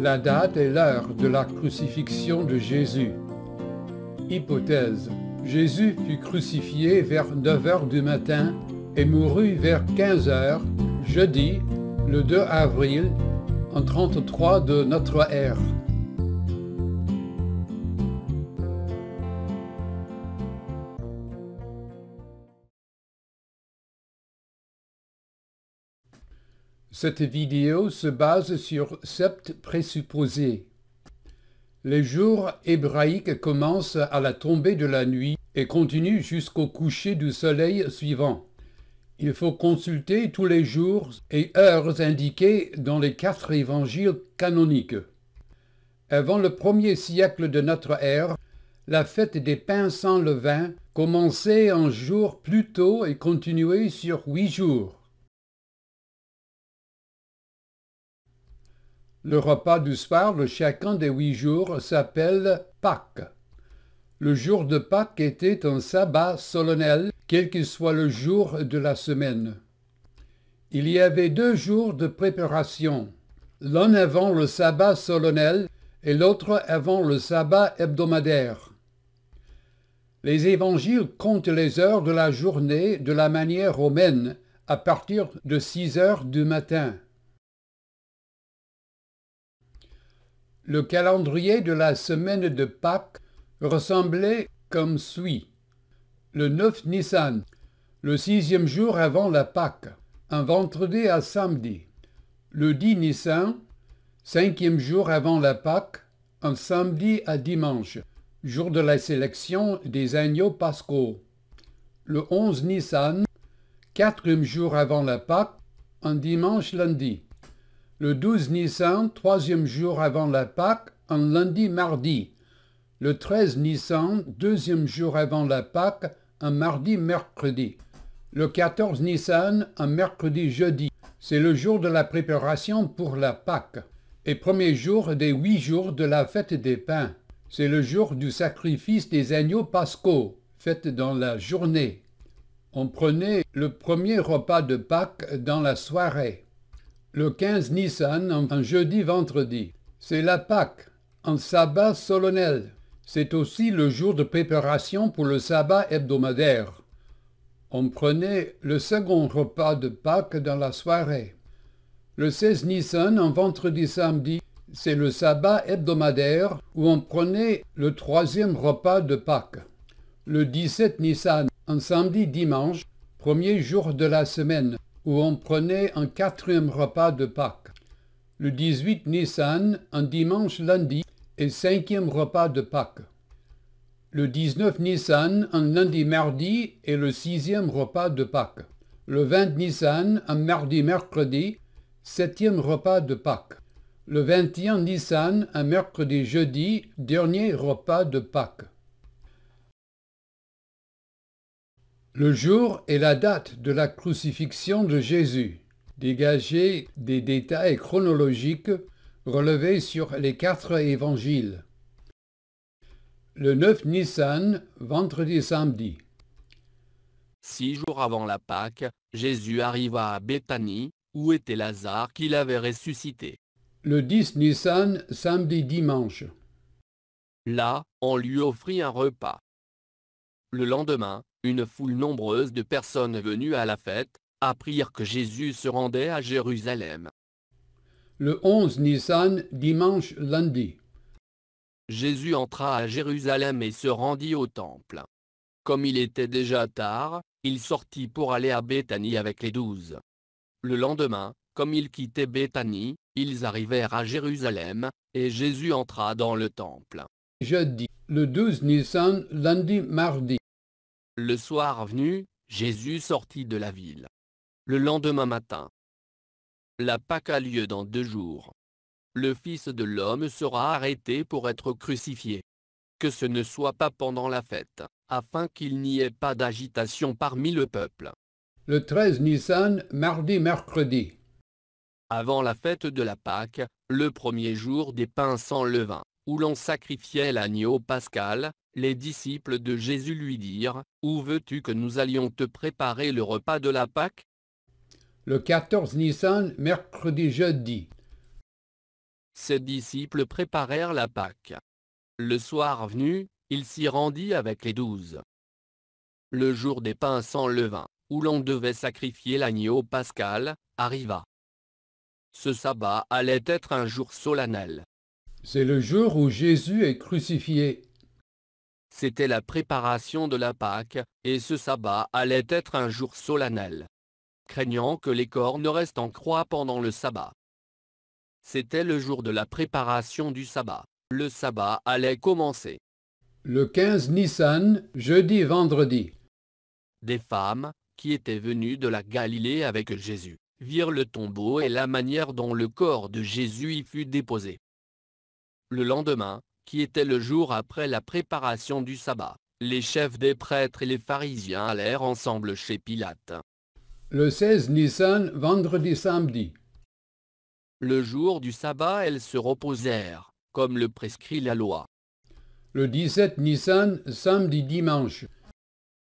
la date et l'heure de la crucifixion de Jésus. Hypothèse. Jésus fut crucifié vers 9 h du matin et mourut vers 15 h jeudi, le 2 avril, en 33 de notre ère. Cette vidéo se base sur sept présupposés. Les jours hébraïques commencent à la tombée de la nuit et continuent jusqu'au coucher du soleil suivant. Il faut consulter tous les jours et heures indiquées dans les quatre évangiles canoniques. Avant le premier siècle de notre ère, la fête des pains sans levain commençait un jour plus tôt et continuait sur huit jours. Le repas du soir de chacun des huit jours s'appelle Pâques. Le jour de Pâques était un sabbat solennel, quel qu'il soit le jour de la semaine. Il y avait deux jours de préparation, l'un avant le sabbat solennel et l'autre avant le sabbat hebdomadaire. Les évangiles comptent les heures de la journée de la manière romaine, à partir de 6 heures du matin. Le calendrier de la semaine de Pâques ressemblait comme suit. Le 9 Nissan, le sixième jour avant la Pâque, un vendredi à samedi. Le 10 Nissan, cinquième jour avant la Pâque, un samedi à dimanche, jour de la sélection des agneaux pascaux. Le 11 Nissan, quatrième jour avant la Pâque, un dimanche lundi le 12 Nissan, troisième jour avant la Pâque, un lundi-mardi. Le 13 Nissan, deuxième jour avant la Pâque, un mardi-mercredi. Le 14 Nissan, un mercredi-jeudi. C'est le jour de la préparation pour la Pâque et premier jour des huit jours de la fête des pains. C'est le jour du sacrifice des agneaux pascaux, fait dans la journée. On prenait le premier repas de Pâques dans la soirée le 15 Nissan en jeudi-vendredi. C'est la Pâque, un sabbat solennel. C'est aussi le jour de préparation pour le sabbat hebdomadaire. On prenait le second repas de Pâques dans la soirée. Le 16 Nissan en vendredi-samedi, c'est le sabbat hebdomadaire où on prenait le troisième repas de Pâques. Le 17 Nissan en samedi-dimanche, premier jour de la semaine, où on prenait un quatrième repas de Pâques. Le 18 Nissan, un dimanche lundi, et cinquième repas de Pâques. Le 19 Nissan, un lundi mardi, et le sixième repas de Pâques. Le 20 Nissan, un mardi mercredi, septième repas de Pâques. Le 21 Nissan, un mercredi jeudi, dernier repas de Pâques. Le jour et la date de la crucifixion de Jésus, Dégagez des détails chronologiques relevés sur les quatre évangiles. Le 9 Nissan, vendredi samedi. Six jours avant la Pâque, Jésus arriva à Bethanie, où était Lazare qu'il avait ressuscité. Le 10 Nissan, samedi dimanche. Là, on lui offrit un repas. Le lendemain, une foule nombreuse de personnes venues à la fête, apprirent que Jésus se rendait à Jérusalem. Le 11 Nissan, dimanche lundi. Jésus entra à Jérusalem et se rendit au temple. Comme il était déjà tard, il sortit pour aller à Béthanie avec les douze. Le lendemain, comme ils quittaient Béthanie, ils arrivèrent à Jérusalem, et Jésus entra dans le temple. Jeudi, le 12 Nissan, lundi, mardi. Le soir venu, Jésus sortit de la ville. Le lendemain matin. La Pâque a lieu dans deux jours. Le Fils de l'homme sera arrêté pour être crucifié. Que ce ne soit pas pendant la fête, afin qu'il n'y ait pas d'agitation parmi le peuple. Le 13 Nissan, mardi-mercredi. Avant la fête de la Pâque, le premier jour des pains sans levain, où l'on sacrifiait l'agneau pascal, les disciples de Jésus lui dirent, Où veux-tu que nous allions te préparer le repas de la Pâque Le 14 Nissan, mercredi jeudi. Ses disciples préparèrent la Pâque. Le soir venu, il s'y rendit avec les douze. Le jour des pains sans levain, où l'on devait sacrifier l'agneau pascal, arriva. Ce sabbat allait être un jour solennel. C'est le jour où Jésus est crucifié c'était la préparation de la Pâque, et ce sabbat allait être un jour solennel. Craignant que les corps ne restent en croix pendant le sabbat. C'était le jour de la préparation du sabbat. Le sabbat allait commencer. Le 15 Nissan, jeudi vendredi. Des femmes, qui étaient venues de la Galilée avec Jésus, virent le tombeau et la manière dont le corps de Jésus y fut déposé. Le lendemain, qui était le jour après la préparation du sabbat. Les chefs des prêtres et les pharisiens allèrent ensemble chez Pilate. Le 16 Nissan, vendredi samedi. Le jour du sabbat, elles se reposèrent, comme le prescrit la loi. Le 17 Nissan, samedi dimanche.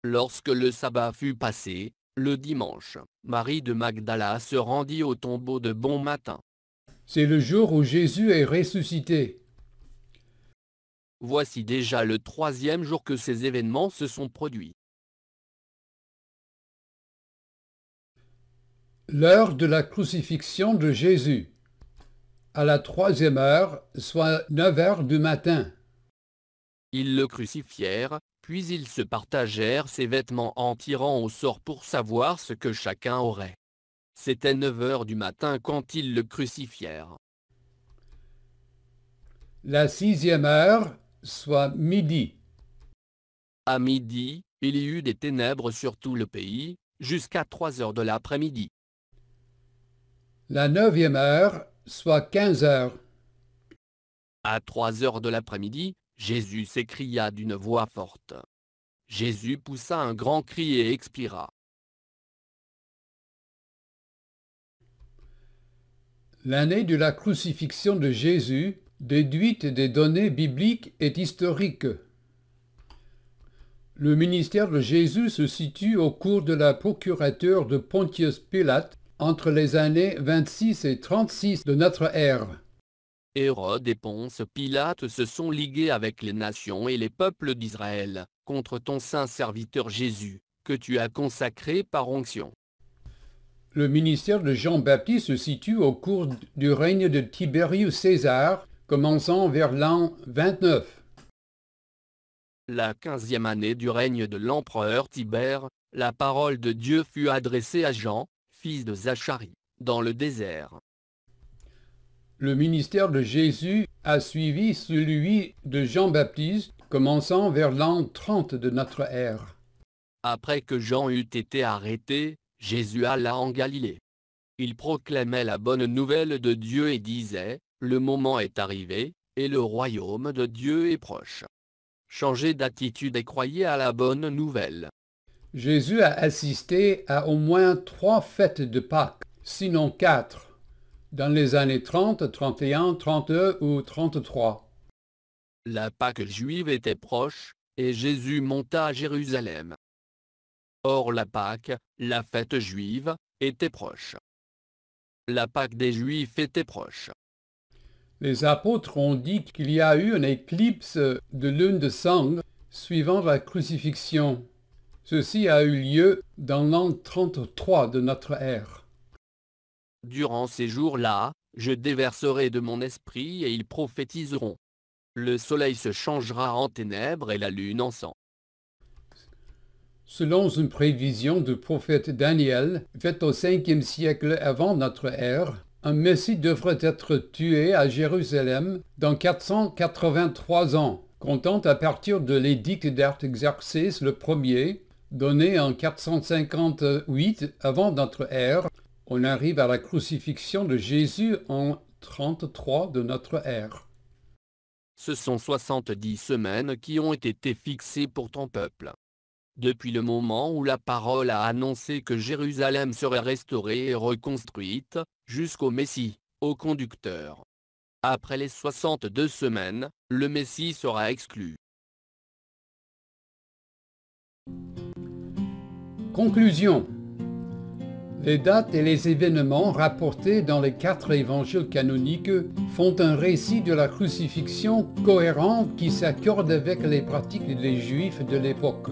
Lorsque le sabbat fut passé, le dimanche, Marie de Magdala se rendit au tombeau de bon matin. C'est le jour où Jésus est ressuscité. Voici déjà le troisième jour que ces événements se sont produits. L'heure de la crucifixion de Jésus. À la troisième heure, soit neuf heures du matin. Ils le crucifièrent, puis ils se partagèrent ses vêtements en tirant au sort pour savoir ce que chacun aurait. C'était neuf heures du matin quand ils le crucifièrent. La sixième heure, soit midi. À midi, il y eut des ténèbres sur tout le pays, jusqu'à 3 heures de l'après-midi. La neuvième heure, soit 15 heures. À 3 heures de l'après-midi, Jésus s'écria d'une voix forte. Jésus poussa un grand cri et expira. L'année de la crucifixion de Jésus déduite des données bibliques et historiques. Le ministère de Jésus se situe au cours de la procurature de Pontius Pilate entre les années 26 et 36 de notre ère. Hérode et Ponce Pilate se sont ligués avec les nations et les peuples d'Israël, contre ton saint serviteur Jésus, que tu as consacré par onction. Le ministère de Jean-Baptiste se situe au cours du règne de Tibérius César Commençons vers l'an 29. La quinzième année du règne de l'empereur Tibère, la parole de Dieu fut adressée à Jean, fils de Zacharie, dans le désert. Le ministère de Jésus a suivi celui de Jean-Baptiste, commençant vers l'an 30 de notre ère. Après que Jean eut été arrêté, Jésus alla en Galilée. Il proclamait la bonne nouvelle de Dieu et disait, le moment est arrivé, et le royaume de Dieu est proche. Changez d'attitude et croyez à la bonne nouvelle. Jésus a assisté à au moins trois fêtes de Pâques, sinon quatre, dans les années 30, 31, 32 ou 33. La Pâque juive était proche, et Jésus monta à Jérusalem. Or la Pâque, la fête juive, était proche. La Pâque des Juifs était proche. Les apôtres ont dit qu'il y a eu une éclipse de lune de sang suivant la crucifixion. Ceci a eu lieu dans l'an 33 de notre ère. Durant ces jours-là, je déverserai de mon esprit et ils prophétiseront. Le soleil se changera en ténèbres et la lune en sang. Selon une prévision du prophète Daniel, faite au 5e siècle avant notre ère, un Messie devrait être tué à Jérusalem dans 483 ans, comptant à partir de l'édit d'Artaxerxès le premier, donné en 458 avant notre ère. On arrive à la crucifixion de Jésus en 33 de notre ère. Ce sont 70 semaines qui ont été fixées pour ton peuple. Depuis le moment où la parole a annoncé que Jérusalem serait restaurée et reconstruite, jusqu'au Messie, au conducteur. Après les 62 semaines, le Messie sera exclu. Conclusion Les dates et les événements rapportés dans les quatre évangiles canoniques font un récit de la crucifixion cohérent qui s'accorde avec les pratiques des Juifs de l'époque.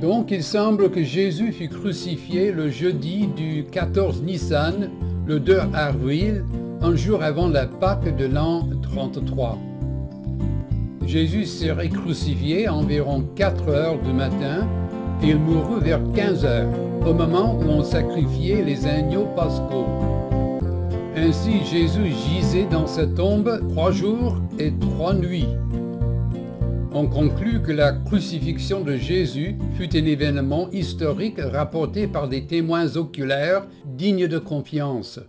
Donc il semble que Jésus fut crucifié le jeudi du 14 Nissan, le 2 avril, un jour avant la Pâque de l'an 33. Jésus serait crucifié environ 4 heures du matin et il mourut vers 15 heures, au moment où on sacrifiait les agneaux pascaux. Ainsi Jésus gisait dans sa tombe trois jours et trois nuits on conclut que la crucifixion de Jésus fut un événement historique rapporté par des témoins oculaires dignes de confiance.